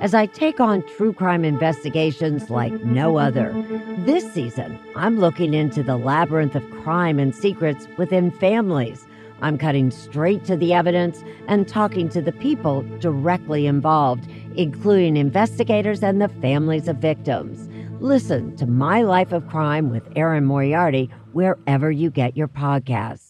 as I take on true crime investigations like no other. This season, I'm looking into the labyrinth of crime and secrets within families. I'm cutting straight to the evidence and talking to the people directly involved, including investigators and the families of victims. Listen to My Life of Crime with Aaron Moriarty wherever you get your podcasts.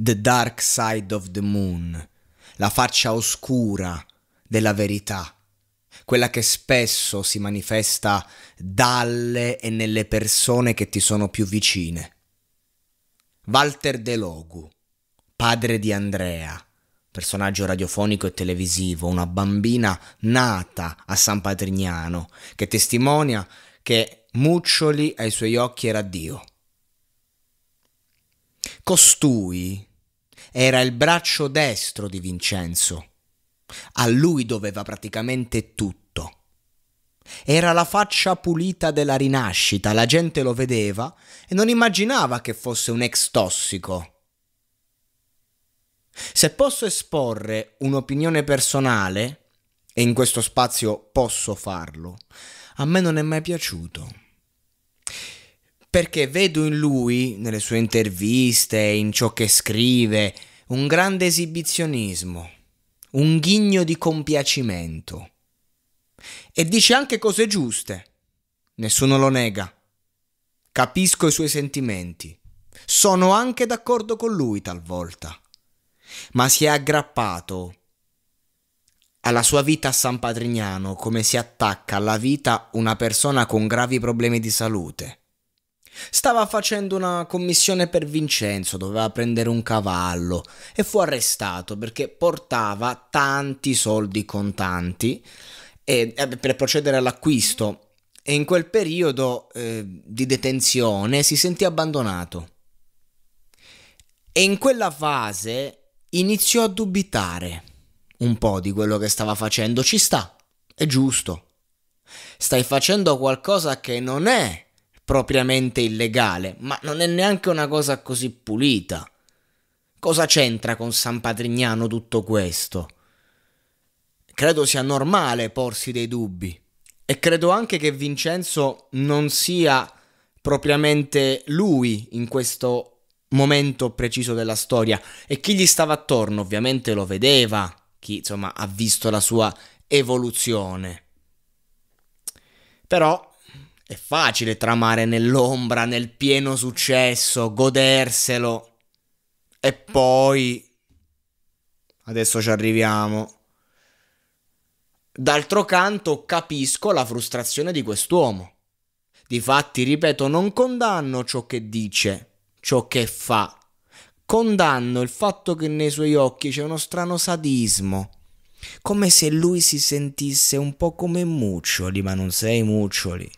The Dark Side of the Moon, la faccia oscura della verità, quella che spesso si manifesta dalle e nelle persone che ti sono più vicine. Walter De Logu, padre di Andrea, personaggio radiofonico e televisivo, una bambina nata a San Patrignano, che testimonia che Muccioli ai suoi occhi era Dio. Costui era il braccio destro di Vincenzo. A lui doveva praticamente tutto. Era la faccia pulita della rinascita, la gente lo vedeva e non immaginava che fosse un ex tossico. Se posso esporre un'opinione personale, e in questo spazio posso farlo, a me non è mai piaciuto. Perché vedo in lui, nelle sue interviste, in ciò che scrive, un grande esibizionismo, un ghigno di compiacimento. E dice anche cose giuste, nessuno lo nega. Capisco i suoi sentimenti, sono anche d'accordo con lui talvolta, ma si è aggrappato alla sua vita a San Patrignano come si attacca alla vita una persona con gravi problemi di salute Stava facendo una commissione per Vincenzo, doveva prendere un cavallo e fu arrestato perché portava tanti soldi contanti e, eh, per procedere all'acquisto e in quel periodo eh, di detenzione si sentì abbandonato. E in quella fase iniziò a dubitare un po' di quello che stava facendo. Ci sta, è giusto. Stai facendo qualcosa che non è propriamente illegale, ma non è neanche una cosa così pulita. Cosa c'entra con San Patrignano tutto questo? Credo sia normale porsi dei dubbi e credo anche che Vincenzo non sia propriamente lui in questo momento preciso della storia e chi gli stava attorno ovviamente lo vedeva, chi insomma ha visto la sua evoluzione. Però è facile tramare nell'ombra, nel pieno successo, goderselo. E poi... Adesso ci arriviamo. D'altro canto capisco la frustrazione di quest'uomo. Difatti, ripeto, non condanno ciò che dice, ciò che fa. Condanno il fatto che nei suoi occhi c'è uno strano sadismo, come se lui si sentisse un po' come muccioli, ma non sei muccioli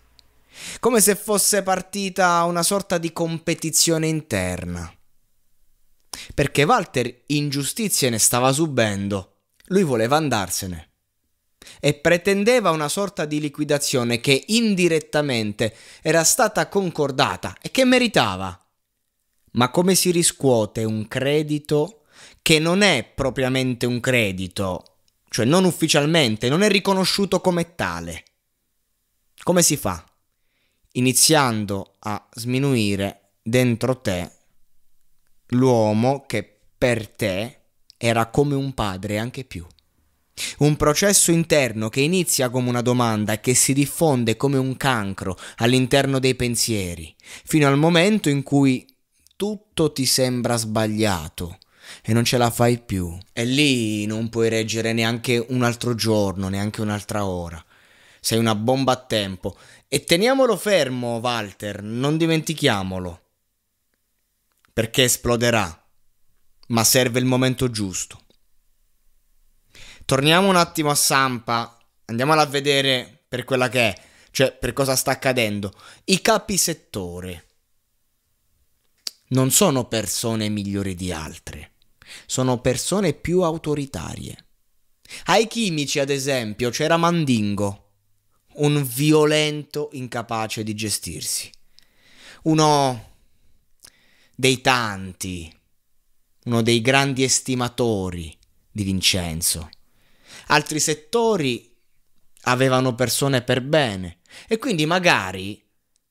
come se fosse partita una sorta di competizione interna. Perché Walter ingiustizie ne stava subendo, lui voleva andarsene e pretendeva una sorta di liquidazione che indirettamente era stata concordata e che meritava. Ma come si riscuote un credito che non è propriamente un credito, cioè non ufficialmente, non è riconosciuto come tale? Come si fa? iniziando a sminuire dentro te l'uomo che per te era come un padre anche più. Un processo interno che inizia come una domanda e che si diffonde come un cancro all'interno dei pensieri, fino al momento in cui tutto ti sembra sbagliato e non ce la fai più. E lì non puoi reggere neanche un altro giorno, neanche un'altra ora sei una bomba a tempo. E teniamolo fermo, Walter, non dimentichiamolo. Perché esploderà, ma serve il momento giusto. Torniamo un attimo a Sampa, andiamola a vedere per quella che è, cioè per cosa sta accadendo. I capi settore non sono persone migliori di altre, sono persone più autoritarie. Ai chimici, ad esempio, c'era Mandingo un violento incapace di gestirsi, uno dei tanti, uno dei grandi estimatori di Vincenzo. Altri settori avevano persone per bene e quindi magari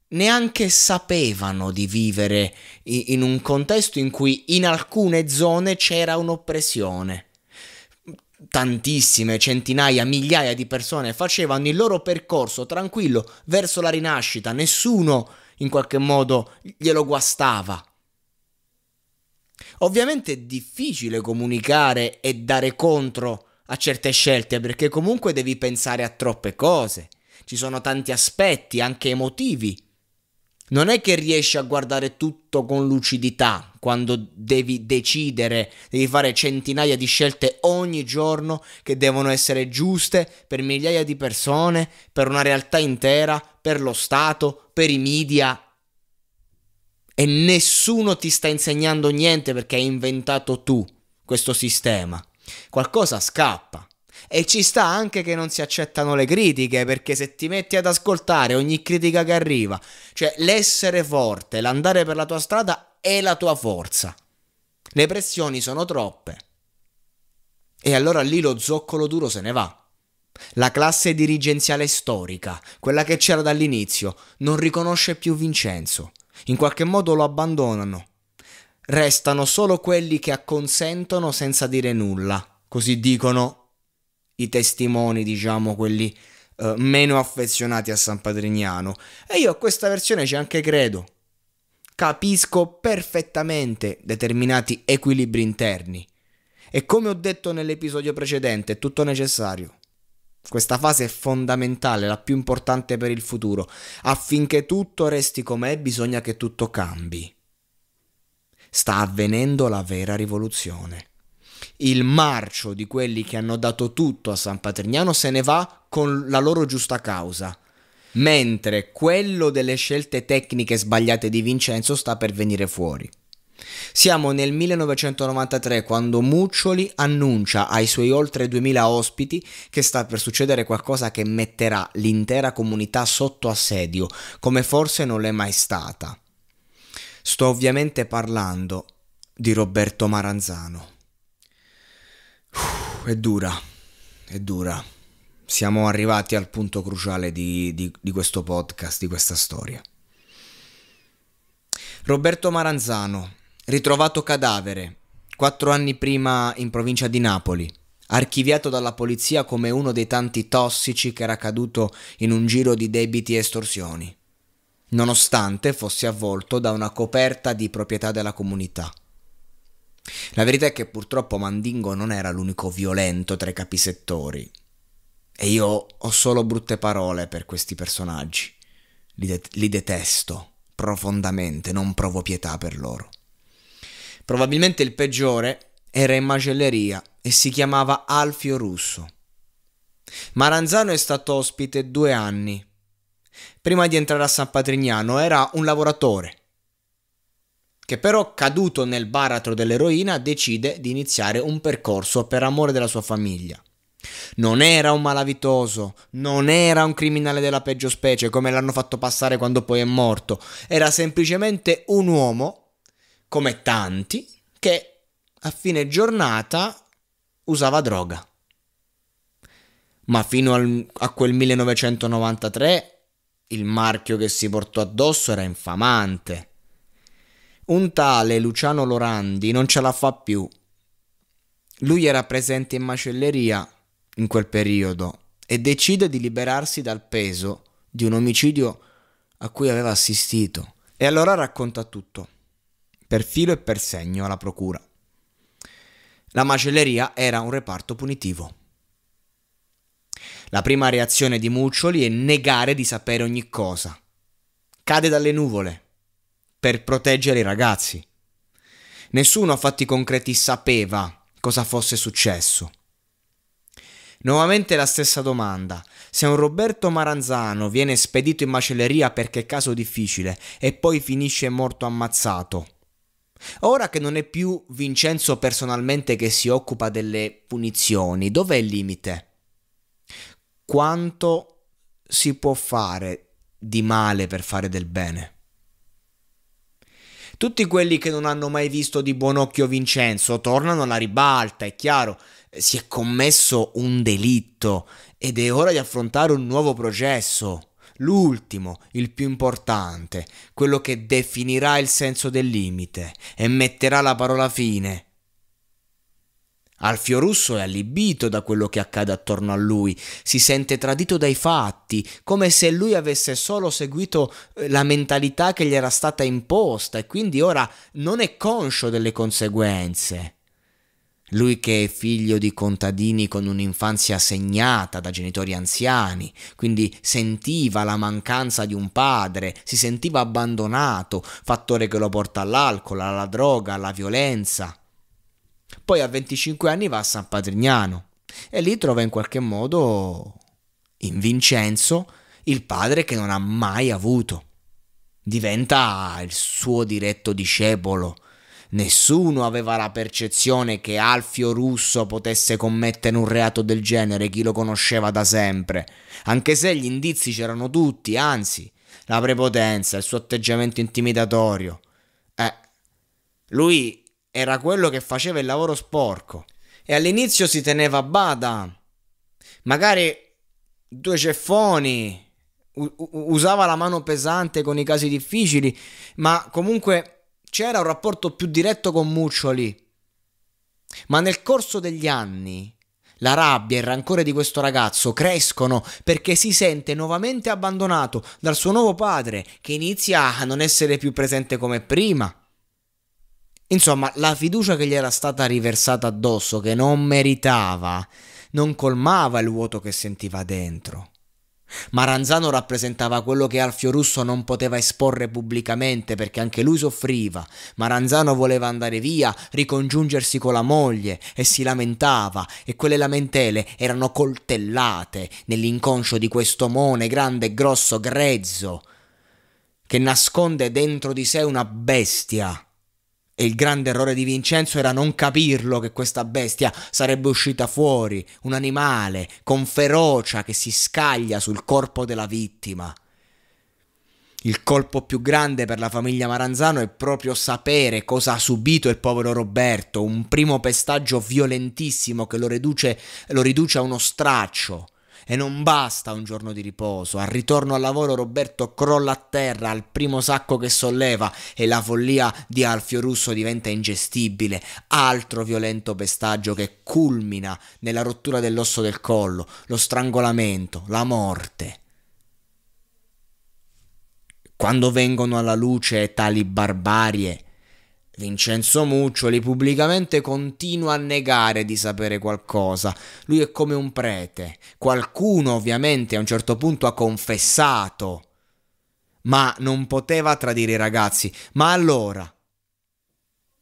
neanche sapevano di vivere in un contesto in cui in alcune zone c'era un'oppressione tantissime, centinaia, migliaia di persone facevano il loro percorso tranquillo verso la rinascita, nessuno in qualche modo glielo guastava. Ovviamente è difficile comunicare e dare contro a certe scelte perché comunque devi pensare a troppe cose, ci sono tanti aspetti, anche emotivi, non è che riesci a guardare tutto con lucidità quando devi decidere, devi fare centinaia di scelte ogni giorno che devono essere giuste per migliaia di persone, per una realtà intera, per lo Stato, per i media. E nessuno ti sta insegnando niente perché hai inventato tu questo sistema. Qualcosa scappa. E ci sta anche che non si accettano le critiche, perché se ti metti ad ascoltare ogni critica che arriva, cioè l'essere forte, l'andare per la tua strada è la tua forza. Le pressioni sono troppe. E allora lì lo zoccolo duro se ne va. La classe dirigenziale storica, quella che c'era dall'inizio, non riconosce più Vincenzo. In qualche modo lo abbandonano. Restano solo quelli che acconsentono senza dire nulla. Così dicono i testimoni, diciamo, quelli eh, meno affezionati a San Padrignano. E io a questa versione ci anche credo. Capisco perfettamente determinati equilibri interni. E come ho detto nell'episodio precedente, è tutto necessario. Questa fase è fondamentale, la più importante per il futuro. Affinché tutto resti com'è, bisogna che tutto cambi. Sta avvenendo la vera rivoluzione il marcio di quelli che hanno dato tutto a San Patrignano se ne va con la loro giusta causa, mentre quello delle scelte tecniche sbagliate di Vincenzo sta per venire fuori. Siamo nel 1993 quando Muccioli annuncia ai suoi oltre 2000 ospiti che sta per succedere qualcosa che metterà l'intera comunità sotto assedio, come forse non l'è mai stata. Sto ovviamente parlando di Roberto Maranzano è dura, è dura. Siamo arrivati al punto cruciale di, di, di questo podcast, di questa storia. Roberto Maranzano, ritrovato cadavere, quattro anni prima in provincia di Napoli, archiviato dalla polizia come uno dei tanti tossici che era caduto in un giro di debiti e estorsioni, nonostante fosse avvolto da una coperta di proprietà della comunità. La verità è che purtroppo Mandingo non era l'unico violento tra i capisettori. E io ho solo brutte parole per questi personaggi. Li, de li detesto profondamente, non provo pietà per loro. Probabilmente il peggiore era in macelleria e si chiamava Alfio Russo. Maranzano è stato ospite due anni. Prima di entrare a San Patrignano era un lavoratore che però caduto nel baratro dell'eroina decide di iniziare un percorso per amore della sua famiglia. Non era un malavitoso, non era un criminale della peggio specie come l'hanno fatto passare quando poi è morto, era semplicemente un uomo, come tanti, che a fine giornata usava droga. Ma fino al, a quel 1993 il marchio che si portò addosso era infamante un tale Luciano Lorandi non ce la fa più. Lui era presente in macelleria in quel periodo e decide di liberarsi dal peso di un omicidio a cui aveva assistito. E allora racconta tutto, per filo e per segno alla procura. La macelleria era un reparto punitivo. La prima reazione di Muccioli è negare di sapere ogni cosa. Cade dalle nuvole per proteggere i ragazzi. Nessuno a fatti concreti sapeva cosa fosse successo. Nuovamente la stessa domanda. Se un Roberto Maranzano viene spedito in macelleria perché è caso difficile e poi finisce morto ammazzato. Ora che non è più Vincenzo personalmente che si occupa delle punizioni, dov'è il limite? Quanto si può fare di male per fare del bene? Tutti quelli che non hanno mai visto di buon occhio Vincenzo tornano alla ribalta, è chiaro, eh, si è commesso un delitto ed è ora di affrontare un nuovo processo. L'ultimo, il più importante, quello che definirà il senso del limite e metterà la parola fine Alfio Russo è allibito da quello che accade attorno a lui, si sente tradito dai fatti, come se lui avesse solo seguito eh, la mentalità che gli era stata imposta e quindi ora non è conscio delle conseguenze. Lui che è figlio di contadini con un'infanzia segnata da genitori anziani, quindi sentiva la mancanza di un padre, si sentiva abbandonato, fattore che lo porta all'alcol, alla droga, alla violenza. Poi a 25 anni va a San Patrignano e lì trova in qualche modo in Vincenzo il padre che non ha mai avuto. Diventa il suo diretto discepolo. Nessuno aveva la percezione che Alfio Russo potesse commettere un reato del genere, chi lo conosceva da sempre, anche se gli indizi c'erano tutti, anzi, la prepotenza, il suo atteggiamento intimidatorio. Eh, lui era quello che faceva il lavoro sporco e all'inizio si teneva a bada. Magari due ceffoni, u- usava la mano pesante con i casi difficili, ma comunque c'era un rapporto più diretto con Muccioli. Ma nel corso degli anni la rabbia e il rancore di questo ragazzo crescono perché si sente nuovamente abbandonato dal suo nuovo padre che inizia a non essere più presente come prima. Insomma, la fiducia che gli era stata riversata addosso, che non meritava, non colmava il vuoto che sentiva dentro. Maranzano rappresentava quello che Alfio Russo non poteva esporre pubblicamente perché anche lui soffriva. Maranzano voleva andare via, ricongiungersi con la moglie e si lamentava e quelle lamentele erano coltellate nell'inconscio di questo quest'omone grande grosso, grezzo, che nasconde dentro di sé una bestia e il grande errore di Vincenzo era non capirlo che questa bestia sarebbe uscita fuori, un animale con ferocia che si scaglia sul corpo della vittima. Il colpo più grande per la famiglia Maranzano è proprio sapere cosa ha subito il povero Roberto, un primo pestaggio violentissimo che lo riduce, lo riduce a uno straccio. E non basta un giorno di riposo. Al ritorno al lavoro Roberto crolla a terra al primo sacco che solleva e la follia di Alfio Russo diventa ingestibile. Altro violento pestaggio che culmina nella rottura dell'osso del collo, lo strangolamento, la morte. Quando vengono alla luce tali barbarie, Vincenzo Muccioli pubblicamente continua a negare di sapere qualcosa. Lui è come un prete. Qualcuno ovviamente a un certo punto ha confessato. Ma non poteva tradire i ragazzi. Ma allora...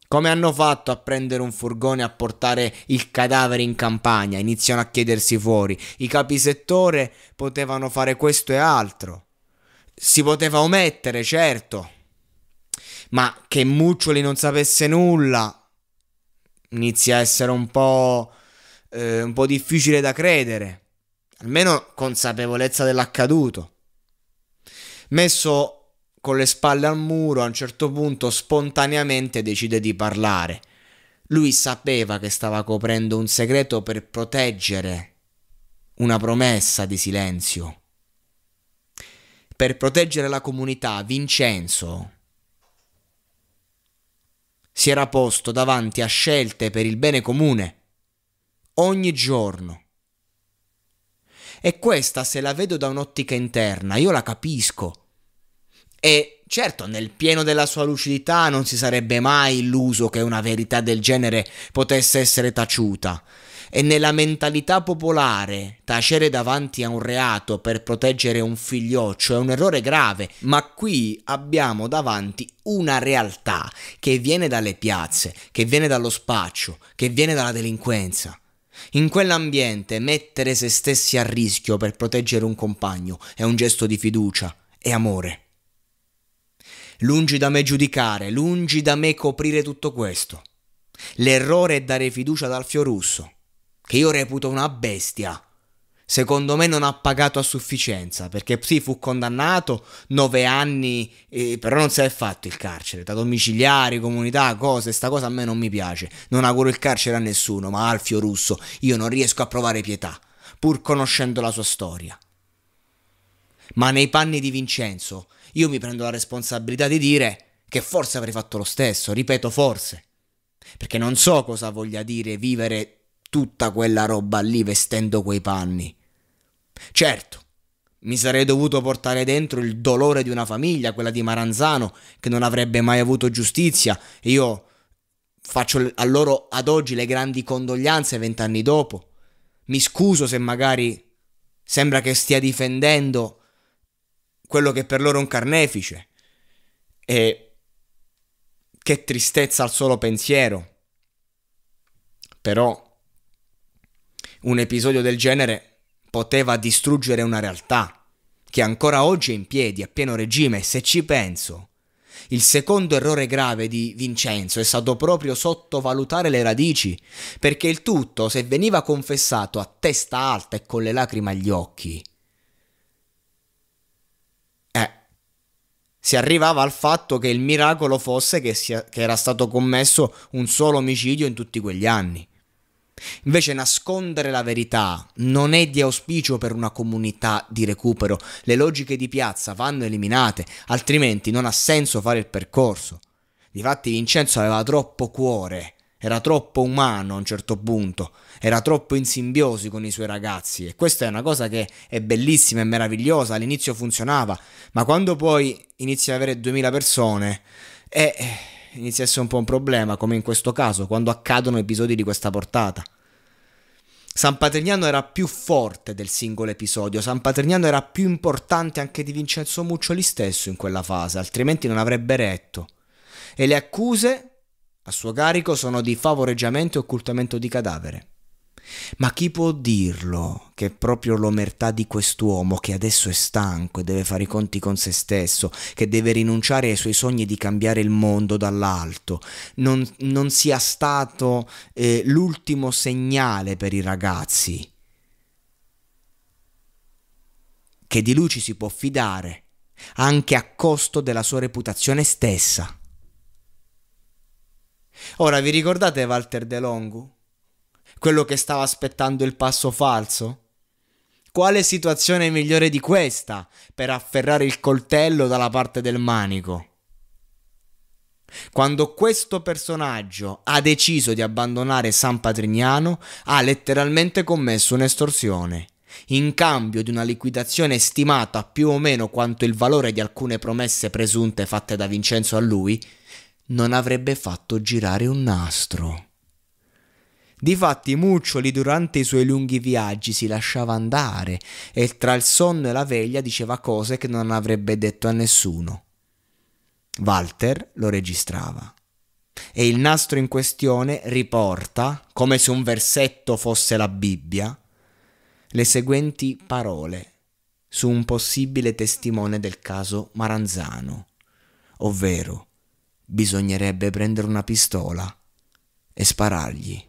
Come hanno fatto a prendere un furgone e a portare il cadavere in campagna? Iniziano a chiedersi fuori. I capisettore potevano fare questo e altro. Si poteva omettere, certo, ma che Muccioli non sapesse nulla inizia a essere un po', eh, un po' difficile da credere, almeno consapevolezza dell'accaduto. Messo con le spalle al muro, a un certo punto spontaneamente decide di parlare. Lui sapeva che stava coprendo un segreto per proteggere una promessa di silenzio. Per proteggere la comunità, Vincenzo si era posto davanti a scelte per il bene comune, ogni giorno. E questa, se la vedo da un'ottica interna, io la capisco. E certo, nel pieno della sua lucidità non si sarebbe mai illuso che una verità del genere potesse essere taciuta e nella mentalità popolare tacere davanti a un reato per proteggere un figlioccio è un errore grave, ma qui abbiamo davanti una realtà che viene dalle piazze, che viene dallo spaccio, che viene dalla delinquenza. In quell'ambiente mettere se stessi a rischio per proteggere un compagno è un gesto di fiducia e amore. Lungi da me giudicare, lungi da me coprire tutto questo. L'errore è dare fiducia ad Alfio Russo che io reputo una bestia, secondo me non ha pagato a sufficienza perché sì fu condannato nove anni eh, però non si è fatto il carcere da domiciliari comunità cose sta cosa a me non mi piace non auguro il carcere a nessuno ma Alfio Russo io non riesco a provare pietà pur conoscendo la sua storia ma nei panni di Vincenzo io mi prendo la responsabilità di dire che forse avrei fatto lo stesso ripeto forse perché non so cosa voglia dire vivere tutta quella roba lì vestendo quei panni. Certo, mi sarei dovuto portare dentro il dolore di una famiglia, quella di Maranzano, che non avrebbe mai avuto giustizia. Io faccio a loro ad oggi le grandi condoglianze vent'anni dopo. Mi scuso se magari sembra che stia difendendo quello che per loro è un carnefice. E che tristezza al solo pensiero. Però un episodio del genere poteva distruggere una realtà che ancora oggi è in piedi a pieno regime, se ci penso. Il secondo errore grave di Vincenzo è stato proprio sottovalutare le radici, perché il tutto, se veniva confessato a testa alta e con le lacrime agli occhi, eh, si arrivava al fatto che il miracolo fosse che, sia, che era stato commesso un solo omicidio in tutti quegli anni. Invece nascondere la verità non è di auspicio per una comunità di recupero, le logiche di piazza vanno eliminate, altrimenti non ha senso fare il percorso. Difatti Vincenzo aveva troppo cuore, era troppo umano a un certo punto, era troppo in simbiosi con i suoi ragazzi e questa è una cosa che è bellissima e meravigliosa, all'inizio funzionava, ma quando poi inizi ad avere 2000 persone... Eh, inizia a essere un po' un problema, come in questo caso, quando accadono episodi di questa portata. San Paterniano era più forte del singolo episodio, San Paterniano era più importante anche di Vincenzo Muccioli stesso in quella fase, altrimenti non avrebbe retto. E le accuse a suo carico sono di favoreggiamento e occultamento di cadavere. Ma chi può dirlo che proprio l'omertà di quest'uomo che adesso è stanco e deve fare i conti con se stesso, che deve rinunciare ai suoi sogni di cambiare il mondo dall'alto, non, non sia stato eh, l'ultimo segnale per i ragazzi? Che di lui ci si può fidare, anche a costo della sua reputazione stessa. Ora vi ricordate Walter De Longu? quello che stava aspettando il passo falso? Quale situazione migliore di questa per afferrare il coltello dalla parte del manico? Quando questo personaggio ha deciso di abbandonare San Patrignano, ha letteralmente commesso un'estorsione. In cambio di una liquidazione stimata più o meno quanto il valore di alcune promesse presunte fatte da Vincenzo a lui, non avrebbe fatto girare un nastro. Difatti Muccioli durante i suoi lunghi viaggi si lasciava andare e tra il sonno e la veglia diceva cose che non avrebbe detto a nessuno. Walter lo registrava e il nastro in questione riporta, come se un versetto fosse la Bibbia, le seguenti parole su un possibile testimone del caso Maranzano, ovvero bisognerebbe prendere una pistola e sparargli.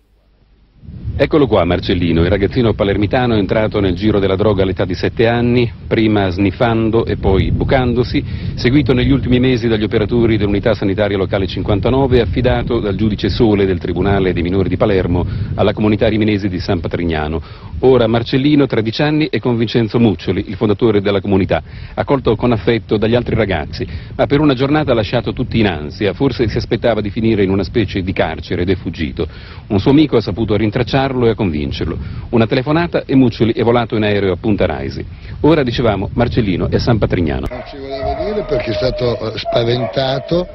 Eccolo qua Marcellino, il ragazzino palermitano entrato nel giro della droga all'età di sette anni, prima sniffando e poi bucandosi, seguito negli ultimi mesi dagli operatori dell'unità sanitaria locale 59 affidato dal giudice Sole del Tribunale dei minori di Palermo alla comunità riminese di San Patrignano. Ora Marcellino, 13 anni, è con Vincenzo Muccioli, il fondatore della comunità, accolto con affetto dagli altri ragazzi, ma per una giornata ha lasciato tutti in ansia, forse si aspettava di finire in una specie di carcere ed è fuggito. Un suo amico ha saputo rintracciarlo e a convincerlo. Una telefonata e Muccioli è volato in aereo a Punta Raisi. Ora, dicevamo, Marcellino è a San Patrignano. Non ci voleva dire perché è stato spaventato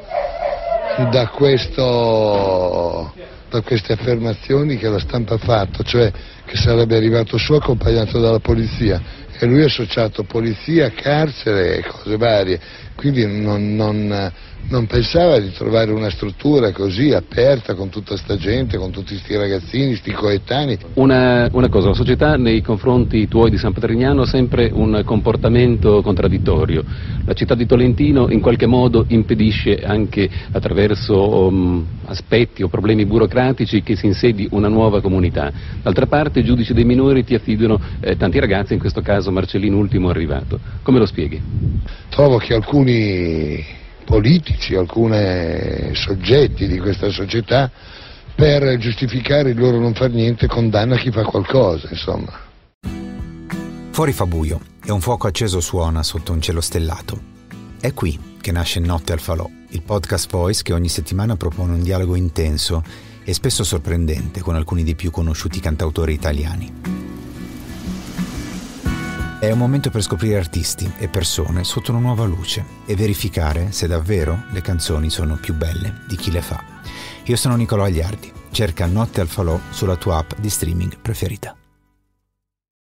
da questo da queste affermazioni che la stampa ha fatto, cioè che sarebbe arrivato su accompagnato dalla polizia e lui ha associato polizia, carcere e cose varie quindi non, non, non, pensava di trovare una struttura così aperta con tutta sta gente, con tutti questi ragazzini, sti coetanei. Una, una, cosa, la società nei confronti tuoi di San Patrignano ha sempre un comportamento contraddittorio. La città di Tolentino in qualche modo impedisce anche attraverso um, aspetti o problemi burocratici che si insedi una nuova comunità. D'altra parte i giudici dei minori ti affidano eh, tanti ragazzi, in questo caso Marcellino ultimo arrivato. Come lo spieghi? Trovo che alcuni alcuni politici, alcuni soggetti di questa società per giustificare il loro non far niente condanna chi fa qualcosa, insomma. Fuori fa buio e un fuoco acceso suona sotto un cielo stellato. È qui che nasce Notte al Falò, il podcast Voice che ogni settimana propone un dialogo intenso e spesso sorprendente con alcuni dei più conosciuti cantautori italiani. È un momento per scoprire artisti e persone sotto una nuova luce e verificare se davvero le canzoni sono più belle di chi le fa. Io sono Nicolò Agliardi. Cerca Notte al Falò sulla tua app di streaming preferita.